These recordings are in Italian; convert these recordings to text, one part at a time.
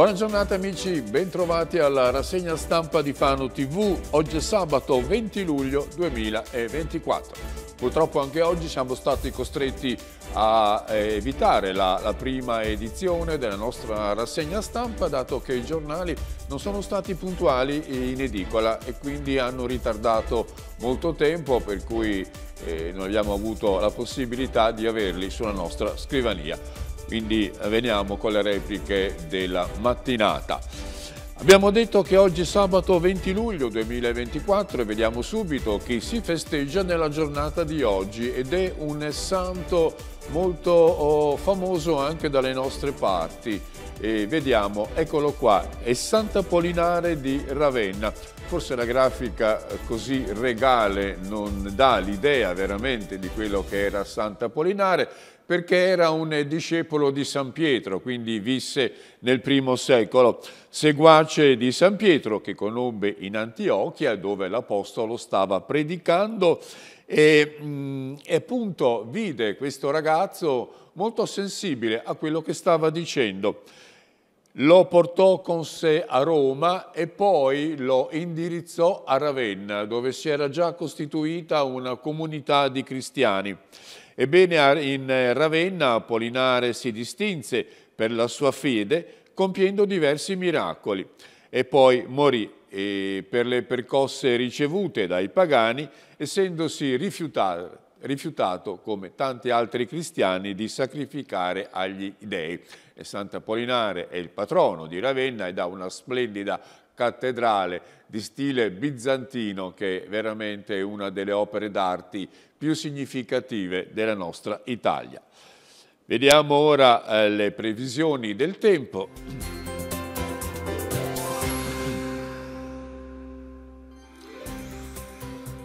Buona giornata amici, bentrovati alla rassegna stampa di Fano TV. Oggi è sabato 20 luglio 2024. Purtroppo anche oggi siamo stati costretti a eh, evitare la, la, prima edizione della nostra rassegna stampa dato che i giornali non sono stati puntuali in edicola e quindi hanno ritardato molto tempo per cui eh, non abbiamo avuto la possibilità di averli sulla nostra scrivania quindi veniamo con le repliche della mattinata. Abbiamo detto che oggi è sabato 20 luglio 2024 e vediamo subito chi si festeggia nella giornata di oggi ed è un santo molto oh, famoso anche dalle nostre parti. E vediamo, eccolo qua, è Sant'Apollinare di Ravenna. Forse la grafica eh, così regale non dà l'idea veramente di quello che era Sant'Apollinare, perché era un discepolo di San Pietro, quindi visse nel primo secolo, seguace di San Pietro che conobbe in Antiochia dove l'Apostolo stava predicando e, mm, e appunto vide questo ragazzo molto sensibile a quello che stava dicendo lo portò con sé a Roma e poi lo indirizzò a Ravenna, dove si era già costituita una comunità di cristiani. Ebbene, in eh, Ravenna Apollinare si distinse per la sua fede compiendo diversi miracoli e poi morì e per le percosse ricevute dai pagani, essendosi rifiutato rifiutato, come tanti altri cristiani, di sacrificare agli dei. E Sant'Apollinare è il patrono di Ravenna ed ha una splendida cattedrale di stile bizantino che è veramente una delle opere d'arte più significative della nostra Italia. Vediamo ora eh, le previsioni del tempo.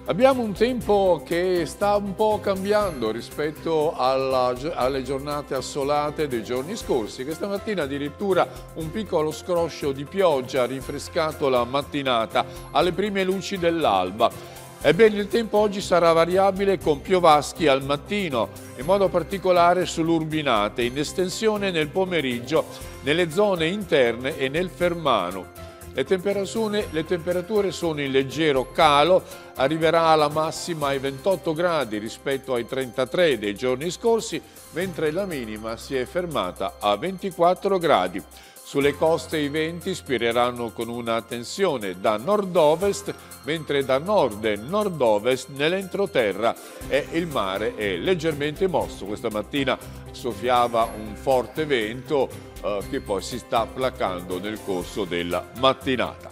Abbiamo un tempo che sta un po' cambiando rispetto alla, alle giornate assolate dei giorni scorsi, Questa mattina addirittura un piccolo scroscio di pioggia ha rinfrescato la mattinata alle prime luci dell'alba. Ebbene il tempo oggi sarà variabile con piovaschi al mattino, in modo particolare sull'Urbinate, in estensione nel pomeriggio, nelle zone interne e nel Fermano. Le temperature, le temperature, sono in leggero calo, arriverà alla massima ai 28 gradi rispetto ai 33 dei giorni scorsi, mentre la minima si è fermata a 24 gradi. Sulle coste i venti spireranno con una tensione da nord-ovest, mentre da nord e nord-ovest nell'entroterra e il mare è leggermente mosso. Questa mattina soffiava un forte vento eh, che poi si sta placando nel corso della mattinata.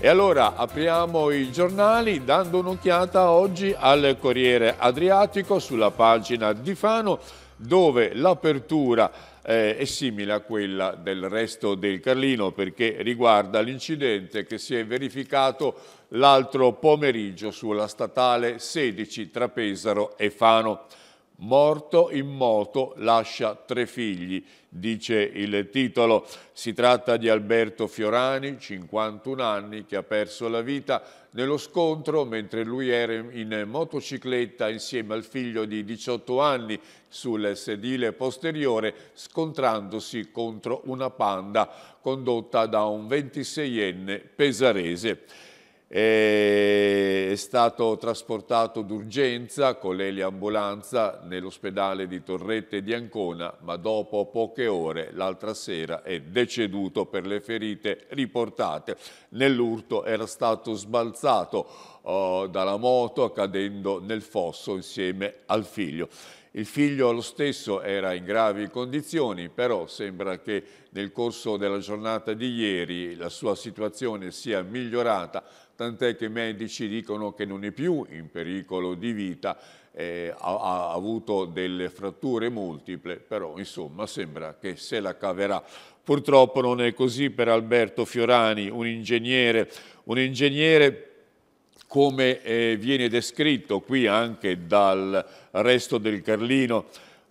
E allora apriamo i giornali dando un'occhiata oggi al Corriere Adriatico sulla pagina di Fano dove l'apertura eh, è simile a quella del resto del Carlino perché riguarda l'incidente che si è verificato l'altro pomeriggio sulla statale 16 tra Pesaro e Fano. Morto in moto lascia tre figli, dice il titolo. Si tratta di Alberto Fiorani, 51 anni, che ha perso la vita nello scontro mentre lui era in motocicletta insieme al figlio di 18 anni sul sedile posteriore scontrandosi contro una panda condotta da un 26enne pesarese è stato trasportato d'urgenza con l'eliambulanza nell'ospedale di Torrette di Ancona, ma dopo poche ore l'altra sera è deceduto per le ferite riportate. Nell'urto era stato sbalzato oh, dalla moto cadendo nel fosso insieme al figlio. Il figlio lo stesso era in gravi condizioni, però sembra che nel corso della giornata di ieri la sua situazione sia migliorata tant'è che i medici dicono che non è più in pericolo di vita, eh, ha, ha, avuto delle fratture multiple, però insomma sembra che se la caverà. Purtroppo non è così per Alberto Fiorani, un ingegnere, un ingegnere come eh, viene descritto qui anche dal resto del Carlino,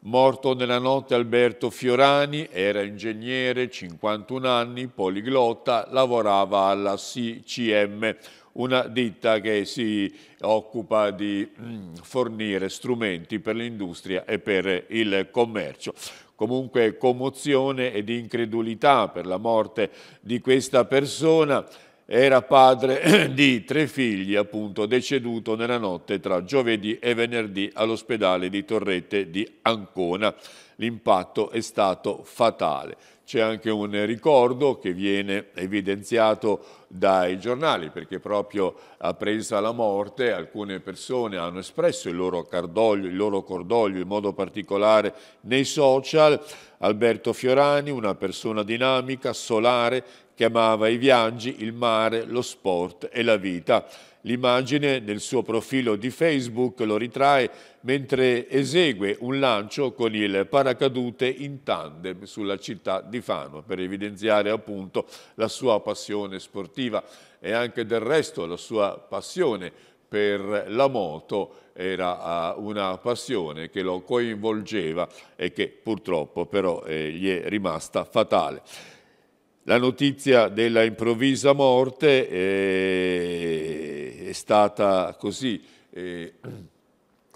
Morto nella notte Alberto Fiorani, era ingegnere, 51 anni, poliglotta, lavorava alla CCM, una ditta che si occupa di mm, fornire strumenti per l'industria e per il commercio. Comunque commozione ed incredulità per la morte di questa persona, era padre di tre figli, appunto, deceduto nella notte tra giovedì e venerdì all'ospedale di Torrette di Ancona. L'impatto è stato fatale. C'è anche un ricordo che viene evidenziato dai giornali, perché proprio appresa la morte alcune persone hanno espresso il loro cordoglio, il loro cordoglio in modo particolare nei social. Alberto Fiorani, una persona dinamica, solare, che amava i viaggi, il mare, lo sport e la vita. L'immagine nel suo profilo di Facebook lo ritrae mentre esegue un lancio con il paracadute in tandem sulla città di Fano per evidenziare appunto la sua passione sportiva e anche del resto la sua passione per la moto era ah, una passione che lo coinvolgeva e che purtroppo però eh, gli è rimasta fatale. La notizia della improvvisa morte è, eh, è stata così eh,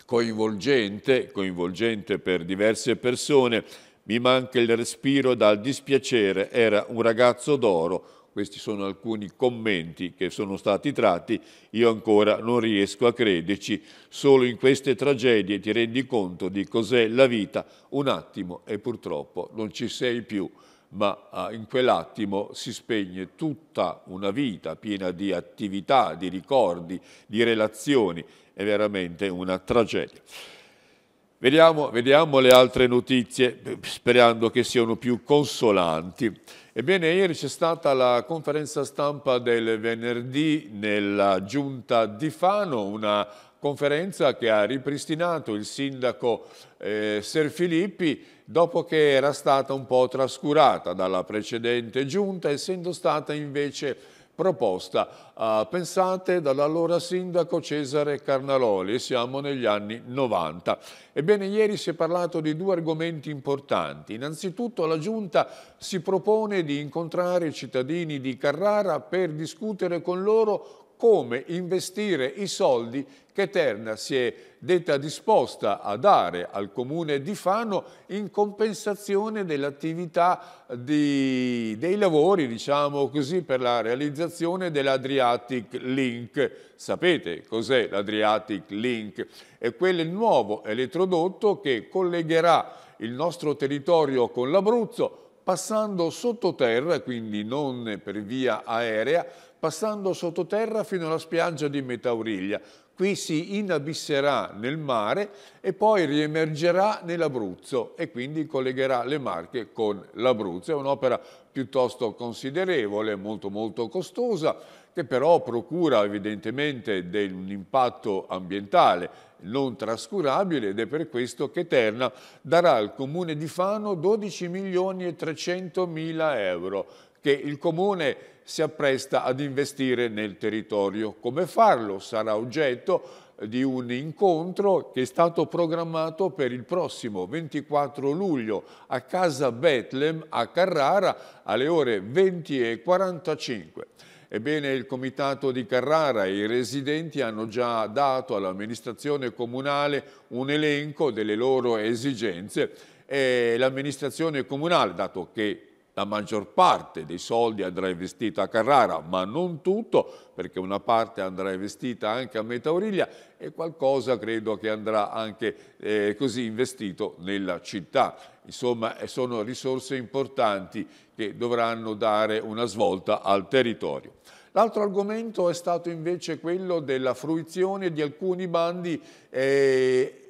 coinvolgente, coinvolgente per diverse persone. Mi manca il respiro dal dispiacere, era un ragazzo d'oro, questi sono alcuni commenti che sono stati tratti, io ancora non riesco a crederci, solo in queste tragedie ti rendi conto di cos'è la vita, un attimo e purtroppo non ci sei più ma ah, in quell'attimo si spegne tutta una vita piena di attività, di ricordi, di relazioni. È veramente una tragedia. Vediamo, vediamo, le altre notizie, eh, sperando che siano più consolanti. Ebbene, ieri c'è stata la conferenza stampa del venerdì nella giunta di Fano, una conferenza che ha ripristinato il sindaco eh, Filippi dopo che era stata un po' trascurata dalla precedente giunta, essendo stata invece proposta, eh, pensate, dall'allora sindaco Cesare Carnaloli, siamo negli anni 90. Ebbene, ieri si è parlato di due argomenti importanti. Innanzitutto la Giunta si propone di incontrare i cittadini di Carrara per discutere con loro come investire i soldi che Terna si è detta disposta a dare al comune di Fano in compensazione dell'attività dei lavori, diciamo così, per la realizzazione dell'Adriatic Link. Sapete cos'è l'Adriatic Link? È quel nuovo elettrodotto che collegherà il nostro territorio con l'Abruzzo passando sottoterra, quindi non per via aerea, passando sottoterra fino alla spiaggia di Metauriglia. Qui si inabisserà nel mare e poi riemergerà nell'Abruzzo e quindi collegherà le Marche con l'Abruzzo. È un'opera piuttosto considerevole, molto molto costosa, che però procura evidentemente un impatto ambientale non trascurabile ed è per questo che Terna darà al comune di Fano 12 milioni e 300 mila euro che il comune si appresta ad investire nel territorio. Come farlo? Sarà oggetto di un incontro che è stato programmato per il prossimo 24 luglio a Casa Bethlehem a Carrara alle ore 20.45. Ebbene, il Comitato di Carrara e i residenti hanno già dato all'amministrazione comunale un elenco delle loro esigenze e l'amministrazione comunale, dato che la maggior parte dei soldi andrà investita a Carrara, ma non tutto, perché una parte andrà investita anche a Metauriglia e qualcosa credo che andrà anche eh, così investito nella città. Insomma, eh, sono risorse importanti che dovranno dare una svolta al territorio. L'altro argomento è stato invece quello della fruizione di alcuni bandi eh,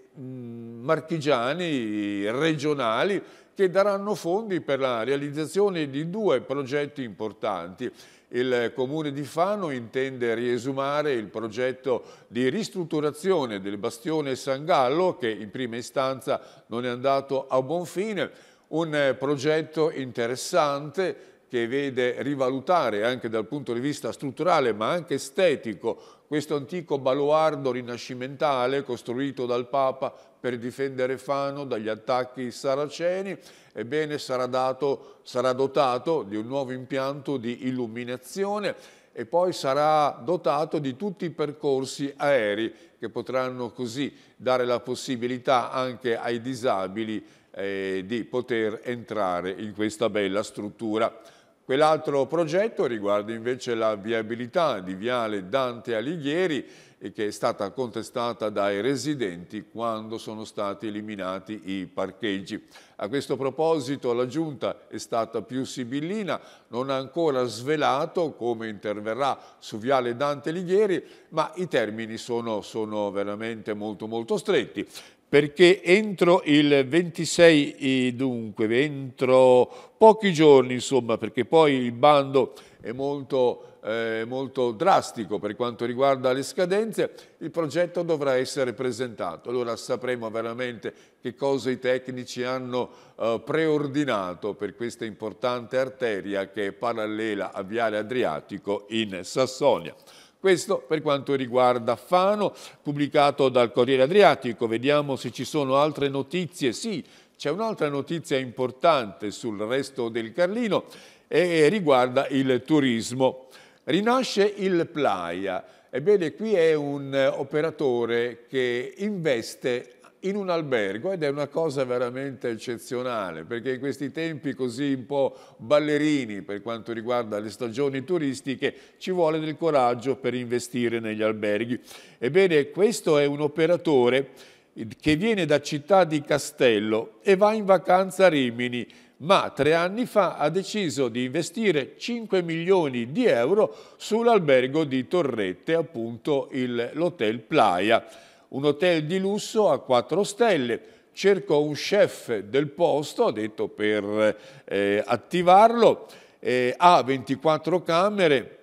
marchigiani, regionali, che daranno fondi per la realizzazione di due progetti importanti. Il Comune di Fano intende riesumare il progetto di ristrutturazione del bastione San Gallo, che in prima istanza non è andato a buon fine, un progetto interessante che vede rivalutare anche dal punto di vista strutturale ma anche estetico questo antico baluardo rinascimentale costruito dal Papa per difendere Fano dagli attacchi saraceni, ebbene sarà, dato, sarà dotato di un nuovo impianto di illuminazione e poi sarà dotato di tutti i percorsi aerei che potranno così dare la possibilità anche ai disabili eh, di poter entrare in questa bella struttura. Quell'altro progetto riguarda invece la viabilità di Viale Dante Alighieri e eh, che è stata contestata dai residenti quando sono stati eliminati i parcheggi. A questo proposito la Giunta è stata più sibillina, non ha ancora svelato come interverrà su Viale Dante Alighieri, ma i termini sono, sono veramente molto molto stretti perché entro il 26, dunque, entro pochi giorni, insomma, perché poi il bando è molto, eh, molto drastico per quanto riguarda le scadenze, il progetto dovrà essere presentato. Allora sapremo veramente che cosa i tecnici hanno eh, preordinato per questa importante arteria che è parallela a Viale Adriatico in Sassonia. Questo per quanto riguarda Fano, pubblicato dal Corriere Adriatico. Vediamo se ci sono altre notizie. Sì, c'è un'altra notizia importante sul resto del Carlino e riguarda il turismo. Rinasce il Playa. Ebbene, qui è un operatore che investe in un albergo ed è una cosa veramente eccezionale perché in questi tempi così un po' ballerini per quanto riguarda le stagioni turistiche ci vuole del coraggio per investire negli alberghi. Ebbene questo è un operatore che viene da Città di Castello e va in vacanza a Rimini ma tre anni fa ha deciso di investire 5 milioni di euro sull'albergo di Torrette, appunto l'Hotel Playa un hotel di lusso a 4 stelle, cercò un chef del posto, ha detto per eh, attivarlo, eh, ha 24 camere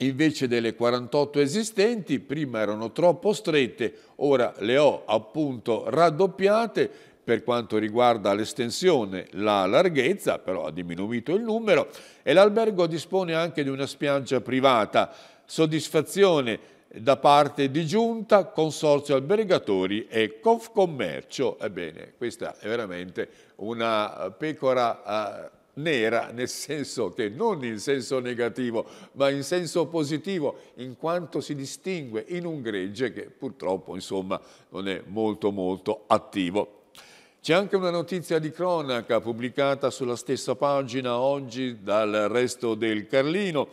invece delle 48 esistenti, prima erano troppo strette, ora le ho appunto raddoppiate per quanto riguarda l'estensione, la larghezza, però ha diminuito il numero e l'albergo dispone anche di una spiaggia privata. Soddisfazione da parte di Giunta, Consorzio Albergatori e Confcommercio. Ebbene, questa è veramente una eh, pecora eh, nera, nel senso che non in senso negativo, ma in senso positivo, in quanto si distingue in un gregge che purtroppo insomma, non è molto molto attivo. C'è anche una notizia di cronaca pubblicata sulla stessa pagina oggi dal Resto del Carlino,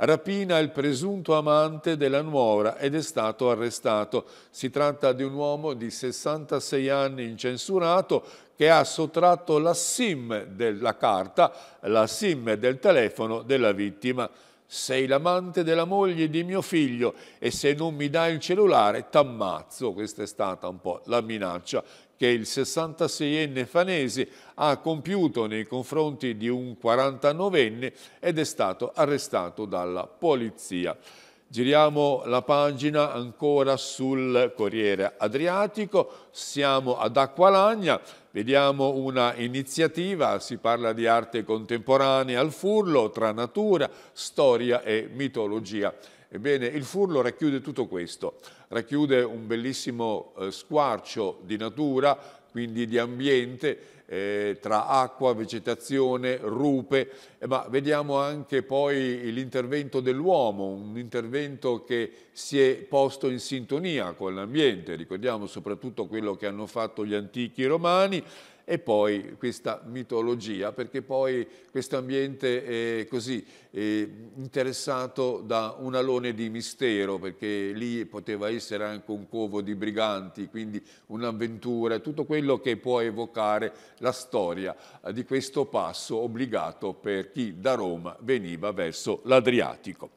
Rapina il presunto amante della nuora ed è stato arrestato. Si tratta di un uomo di 66 anni incensurato che ha sottratto la SIM della carta, la SIM del telefono della vittima. Sei l'amante della moglie di mio figlio e se non mi dai il cellulare t'ammazzo. Questa è stata un po' la minaccia che il 66enne Fanesi ha compiuto nei confronti di un 49enne ed è stato arrestato dalla polizia. Giriamo la pagina ancora sul Corriere Adriatico, siamo ad Acqualagna, vediamo una iniziativa, si parla di arte contemporanea al furlo tra natura, storia e mitologia. Ebbene, il furlo racchiude tutto questo racchiude un bellissimo eh, squarcio di natura, quindi di ambiente, eh, tra acqua, vegetazione, rupe, eh, ma vediamo anche poi l'intervento dell'uomo, un intervento che si è posto in sintonia con l'ambiente, ricordiamo soprattutto quello che hanno fatto gli antichi romani, e poi questa mitologia, perché poi questo ambiente è così è interessato da un alone di mistero, perché lì poteva essere anche un covo di briganti, quindi un'avventura, tutto quello che può evocare la storia di questo passo obbligato per chi da Roma veniva verso l'Adriatico.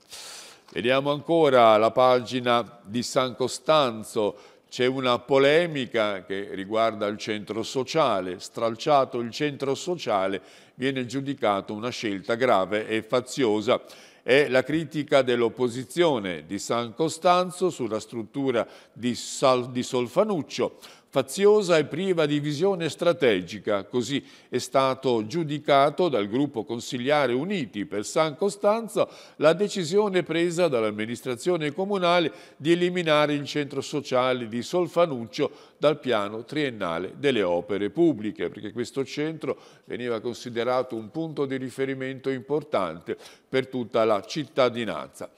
Vediamo ancora la pagina di San Costanzo, c'è una polemica che riguarda il centro sociale, stralciato il centro sociale viene giudicato una scelta grave e faziosa è la critica dell'opposizione di San Costanzo sulla struttura di, Sol, di Solfanuccio, faziosa e priva di visione strategica, così è stato giudicato dal gruppo consigliare Uniti per San Costanzo la decisione presa dall'amministrazione comunale di eliminare il centro sociale di Solfanuccio dal piano triennale delle opere pubbliche, perché questo centro veniva considerato un punto di riferimento importante per tutta la cittadinanza.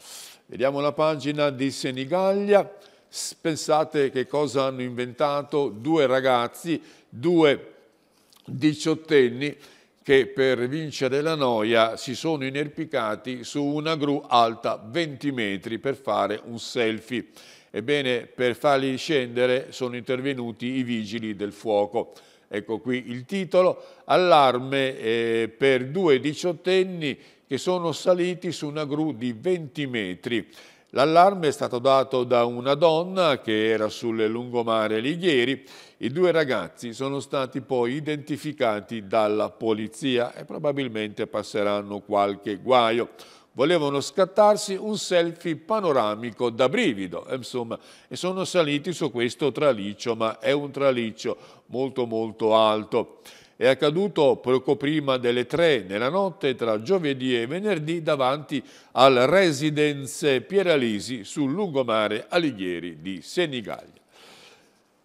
Vediamo la pagina di Senigallia. Pensate che cosa hanno inventato due ragazzi, due diciottenni che per vincere la noia si sono inerpicati su una gru alta 20 metri per fare un selfie. Ebbene, per farli scendere sono intervenuti i vigili del fuoco. Ecco qui il titolo, allarme eh, per due diciottenni che sono saliti su una gru di 20 metri. L'allarme è stato dato da una donna che era sul lungomare Lighieri. I due ragazzi sono stati poi identificati dalla polizia e probabilmente passeranno qualche guaio. Volevano scattarsi un selfie panoramico da brivido, insomma, e sono saliti su questo traliccio, ma è un traliccio molto molto alto. È accaduto poco prima delle tre nella notte tra giovedì e venerdì davanti al Residence Pieralisi sul lungomare Alighieri di Senigallia.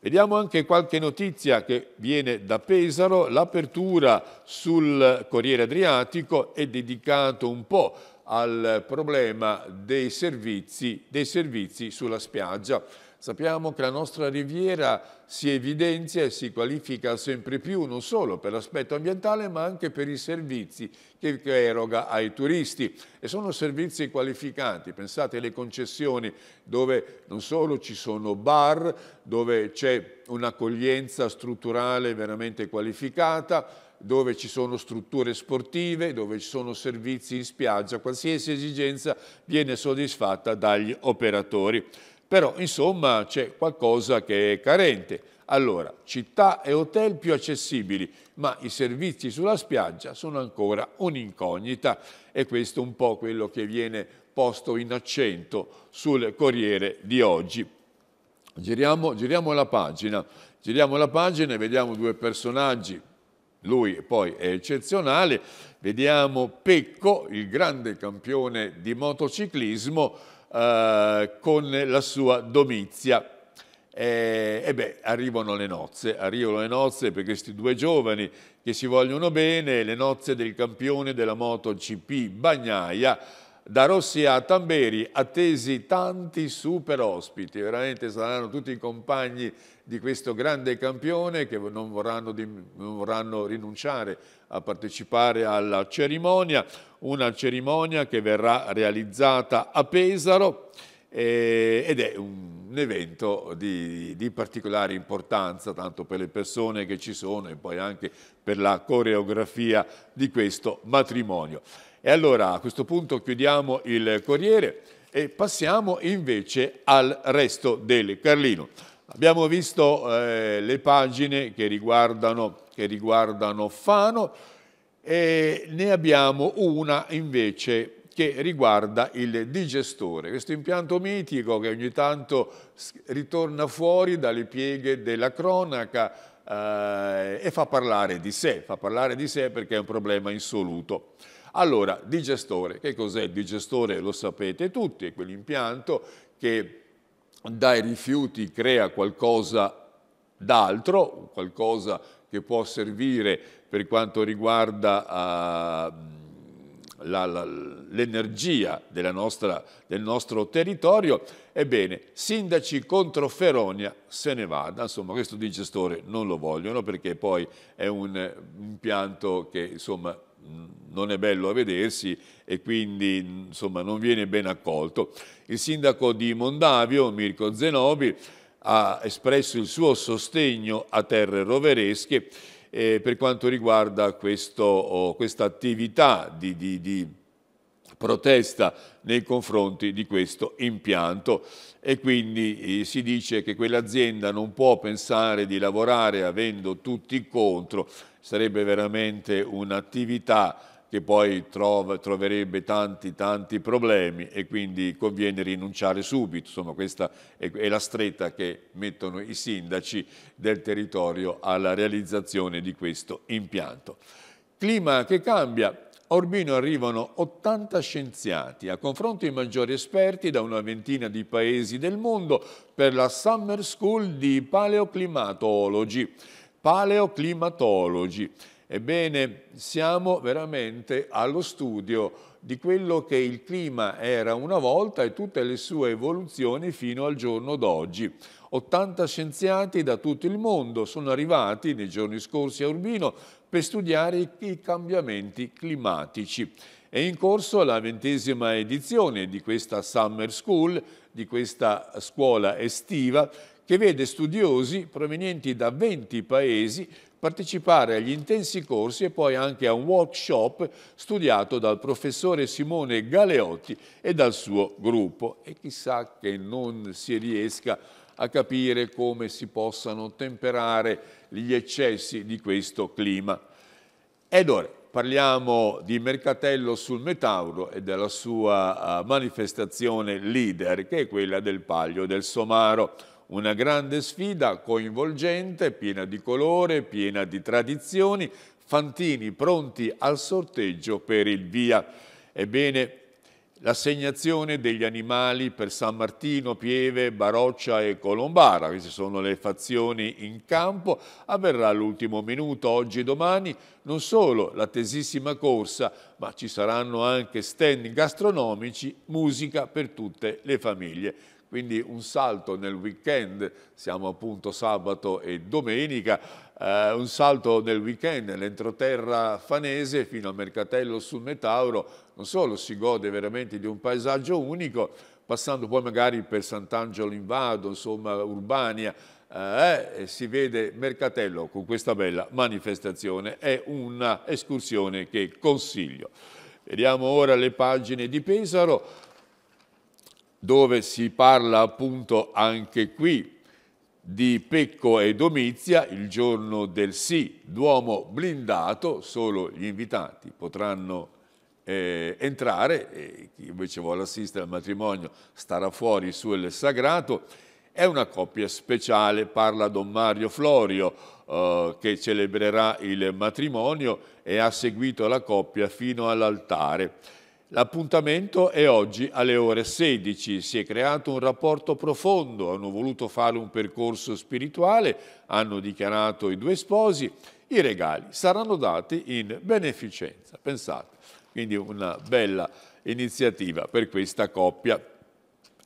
Vediamo anche qualche notizia che viene da Pesaro. L'apertura sul Corriere Adriatico è dedicato un po' al problema dei servizi, dei servizi sulla spiaggia Sappiamo che la nostra riviera si evidenzia e si qualifica sempre più non solo per l'aspetto ambientale ma anche per i servizi che eroga ai turisti e sono servizi qualificanti. Pensate alle concessioni dove non solo ci sono bar, dove c'è un'accoglienza strutturale veramente qualificata, dove ci sono strutture sportive, dove ci sono servizi in spiaggia, qualsiasi esigenza viene soddisfatta dagli operatori. Però insomma c'è qualcosa che è carente. Allora, città e hotel più accessibili, ma i servizi sulla spiaggia sono ancora un'incognita e questo è un po' quello che viene posto in accento sul Corriere di oggi. Giriamo, giriamo la pagina, giriamo la pagina e vediamo due personaggi, lui poi è eccezionale, vediamo Pecco, il grande campione di motociclismo, eh, con la sua domizia. E, eh, e, beh, arrivano le nozze, arrivano le nozze per questi due giovani che si vogliono bene, le nozze del campione della moto CP Bagnaia, da Rossi a Tamberi, attesi tanti super ospiti, veramente saranno tutti i compagni di questo grande campione che non vorranno, non vorranno rinunciare a partecipare alla cerimonia, una cerimonia che verrà realizzata a Pesaro eh, ed è un evento di, di, particolare importanza tanto per le persone che ci sono e poi anche per la coreografia di questo matrimonio. E allora a questo punto chiudiamo il Corriere e passiamo invece al resto del Carlino. Abbiamo visto eh, le pagine che riguardano, che riguardano Fano e ne abbiamo una invece che riguarda il digestore, questo impianto mitico che ogni tanto ritorna fuori dalle pieghe della cronaca eh, e fa parlare di sé, fa parlare di sé perché è un problema insoluto. Allora, digestore, che cos'è il digestore? Lo sapete tutti, è quell'impianto che dai rifiuti crea qualcosa d'altro, qualcosa che può servire per quanto riguarda uh, l'energia del nostro territorio, ebbene, sindaci contro Feronia se ne vada, insomma questo digestore non lo vogliono perché poi è un impianto che insomma non è bello a vedersi e quindi insomma, non viene ben accolto. Il sindaco di Mondavio, Mirko Zenobi, ha espresso il suo sostegno a Terre Roveresche eh, per quanto riguarda oh, questa attività di, di, di protesta nei confronti di questo impianto e quindi eh, si dice che quell'azienda non può pensare di lavorare avendo tutti contro sarebbe veramente un'attività che poi trova, troverebbe tanti tanti problemi e quindi conviene rinunciare subito. Insomma, questa è, è la stretta che mettono i sindaci del territorio alla realizzazione di questo impianto. Clima che cambia, a Urbino arrivano 80 scienziati a confronto i maggiori esperti da una ventina di paesi del mondo per la Summer School di Paleoclimatologi paleoclimatologi. Ebbene, siamo veramente allo studio di quello che il clima era una volta e tutte le sue evoluzioni fino al giorno d'oggi. 80 scienziati da tutto il mondo sono arrivati nei giorni scorsi a Urbino per studiare i cambiamenti climatici. È in corso la ventesima edizione di questa Summer School, di questa scuola estiva, che vede studiosi provenienti da 20 paesi partecipare agli intensi corsi e poi anche a un workshop studiato dal professore Simone Galeotti e dal suo gruppo. E chissà che non si riesca a capire come si possano temperare gli eccessi di questo clima. Ed ora parliamo di Mercatello sul Metauro e della sua eh, manifestazione leader, che è quella del Paglio del Somaro, una grande sfida coinvolgente, piena di colore, piena di tradizioni, fantini pronti al sorteggio per il via. Ebbene, l'assegnazione degli animali per San Martino, Pieve, Baroccia e Colombara, queste sono le fazioni in campo, avverrà all'ultimo minuto oggi e domani, non solo la tesissima corsa, ma ci saranno anche stand gastronomici, musica per tutte le famiglie quindi un salto nel weekend, siamo appunto sabato e domenica, eh, un salto nel weekend nell'entroterra fanese fino al Mercatello sul Metauro, non solo si gode veramente di un paesaggio unico, passando poi magari per Sant'Angelo in Vado, insomma Urbania, eh, si vede Mercatello con questa bella manifestazione, è un'escursione che consiglio. Vediamo ora le pagine di Pesaro, dove si parla appunto anche qui di Pecco e Domizia il giorno del sì, Duomo blindato, solo gli invitati potranno eh, entrare, e chi invece vuole assistere al matrimonio starà fuori sul sagrato. È una coppia speciale, parla Don Mario Florio eh, che celebrerà il matrimonio e ha seguito la coppia fino all'altare. L'appuntamento è oggi alle ore 16. Si è creato un rapporto profondo, hanno voluto fare un percorso spirituale, hanno dichiarato i due sposi. I regali saranno dati in beneficenza, pensate. Quindi una bella iniziativa per questa coppia.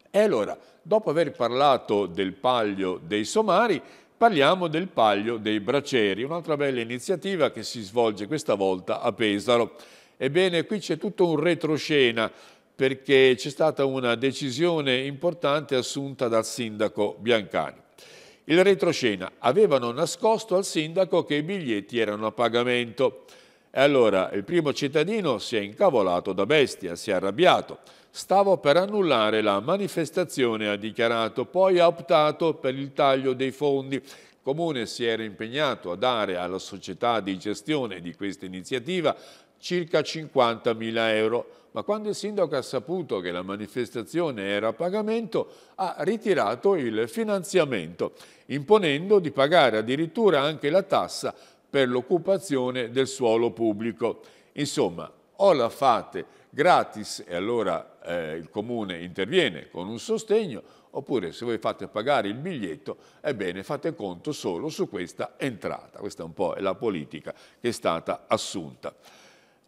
E allora, dopo aver parlato del paglio dei somari, parliamo del paglio dei braceri, un'altra bella iniziativa che si svolge questa volta a Pesaro. Ebbene, qui c'è tutto un retroscena perché c'è stata una decisione importante assunta dal sindaco Biancani. Il retroscena avevano nascosto al sindaco che i biglietti erano a pagamento. E allora il primo cittadino si è incavolato da bestia, si è arrabbiato. Stavo per annullare la manifestazione, ha dichiarato, poi ha optato per il taglio dei fondi. Il Comune si era impegnato a dare alla società di gestione di questa iniziativa circa 50.000 euro, ma quando il sindaco ha saputo che la manifestazione era a pagamento ha ritirato il finanziamento, imponendo di pagare addirittura anche la tassa per l'occupazione del suolo pubblico. Insomma, o la fate gratis e allora eh, il comune interviene con un sostegno, oppure se voi fate pagare il biglietto, ebbene fate conto solo su questa entrata. Questa è un po' la politica che è stata assunta.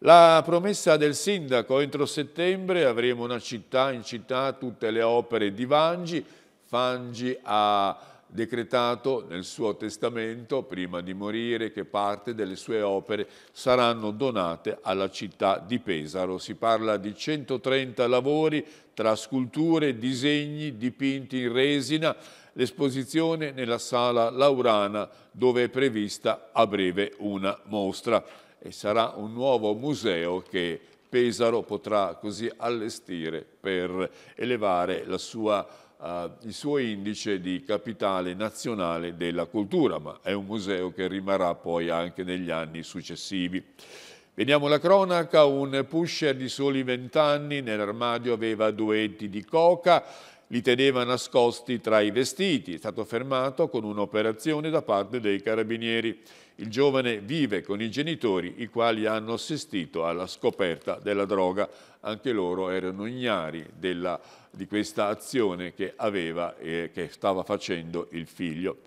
La promessa del sindaco, entro settembre avremo una città, in città tutte le opere di Vangi, Fangi ha decretato nel suo testamento, prima di morire, che parte delle sue opere saranno donate alla città di Pesaro. Si parla di 130 lavori tra sculture, disegni, dipinti in resina, l'esposizione nella sala Laurana dove è prevista a breve una mostra e sarà un nuovo museo che Pesaro potrà così allestire per elevare sua, uh, il suo indice di capitale nazionale della cultura, ma è un museo che rimarrà poi anche negli anni successivi. Vediamo la cronaca, un pusher di soli vent'anni nell'armadio aveva due etti di coca, li teneva nascosti tra i vestiti. È stato fermato con un'operazione da parte dei carabinieri. Il giovane vive con i genitori, i quali hanno assistito alla scoperta della droga. Anche loro erano ignari della, di questa azione che, aveva, eh, che stava facendo il figlio.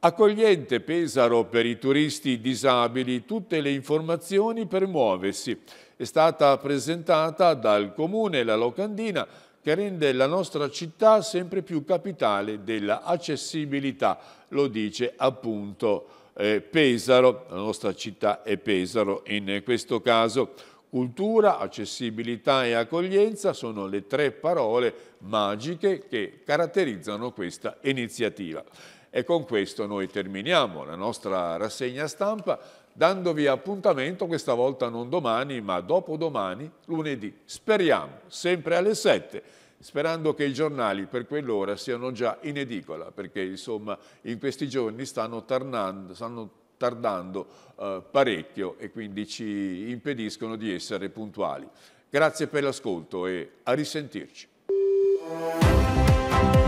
Accogliente Pesaro per i turisti disabili tutte le informazioni per muoversi. È stata presentata dal comune la locandina che rende la nostra città sempre più capitale dell'accessibilità, lo dice appunto eh, Pesaro, la nostra città è Pesaro in questo caso. Cultura, accessibilità e accoglienza sono le tre parole magiche che caratterizzano questa iniziativa. E con questo noi terminiamo la nostra rassegna stampa dandovi appuntamento questa volta non domani, ma dopodomani, lunedì. Speriamo, sempre alle 7 sperando che i giornali per quell'ora siano già in edicola, perché insomma in questi giorni stanno, tarnando, stanno tardando eh, parecchio e quindi ci impediscono di essere puntuali. Grazie per l'ascolto e a risentirci.